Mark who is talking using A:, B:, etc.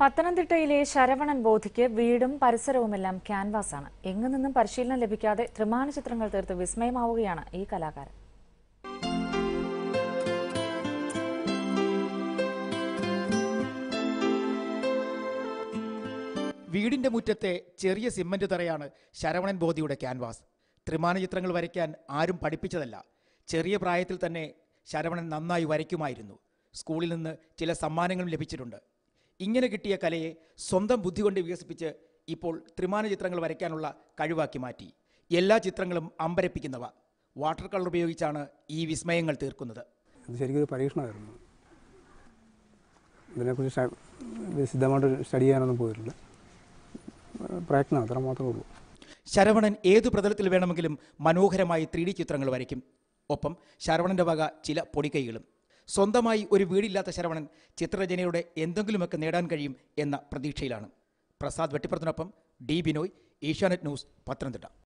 A: പത്തനംതിട്ടയിലെ ശരവണൻ ബോധിക്ക് വീടും പരിസരവുമെല്ലാം ക്യാൻവാസാണ് എങ്ങു നിന്നും പരിശീലനം ലഭിക്കാതെ ത്രിമാന ചിത്രങ്ങൾ തീർത്ത് വിസ്മയമാവുകയാണ് ഈ കലാകാരൻ
B: വീടിന്റെ മുറ്റത്തെ ചെറിയ സിമന്റ് തറയാണ് ശരവണൻ ബോധിയുടെ ക്യാൻവാസ് ത്രിമാന ചിത്രങ്ങൾ വരയ്ക്കാൻ ആരും പഠിപ്പിച്ചതല്ല ചെറിയ പ്രായത്തിൽ തന്നെ ശരവണൻ നന്നായി വരയ്ക്കുമായിരുന്നു സ്കൂളിൽ നിന്ന് ചില സമ്മാനങ്ങളും ലഭിച്ചിട്ടുണ്ട് ഇങ്ങനെ കിട്ടിയ കലയെ സ്വന്തം ബുദ്ധി കൊണ്ട് വികസിപ്പിച്ച് ഇപ്പോൾ ത്രിമാന ചിത്രങ്ങൾ വരയ്ക്കാനുള്ള കഴിവാക്കി മാറ്റി എല്ലാ ചിത്രങ്ങളും അമ്പരപ്പിക്കുന്നവ വാട്ടർ കളർ ഉപയോഗിച്ചാണ് ഈ വിസ്മയങ്ങൾ തീർക്കുന്നത്
C: ഇത് ശരിക്കും ഒരു പരീക്ഷണമായിരുന്നു ഇതിനെക്കുറിച്ച് വിശദമായിട്ട് സ്റ്റഡി ചെയ്യാനൊന്നും പോയിട്ടില്ല പ്രയത്നം അത്ര മാത്രമേ ഉള്ളൂ
B: ശരവണൻ ഏത് പ്രതലത്തിൽ വേണമെങ്കിലും മനോഹരമായി ത്രീ ചിത്രങ്ങൾ വരയ്ക്കും ഒപ്പം ശരവണൻ്റെ വക ചില പൊടിക്കൈകളും സ്വന്തമായി ഒരു വീടില്ലാത്ത ശരവണൻ ചിത്രരചനയുടെ എന്തെങ്കിലുമൊക്കെ നേടാൻ കഴിയും എന്ന പ്രതീക്ഷയിലാണ് പ്രസാദ് വെട്ടിപ്പുറത്തിനൊപ്പം ഡി ബിനോയ് ഏഷ്യാനെറ്റ് ന്യൂസ് പത്തനംതിട്ട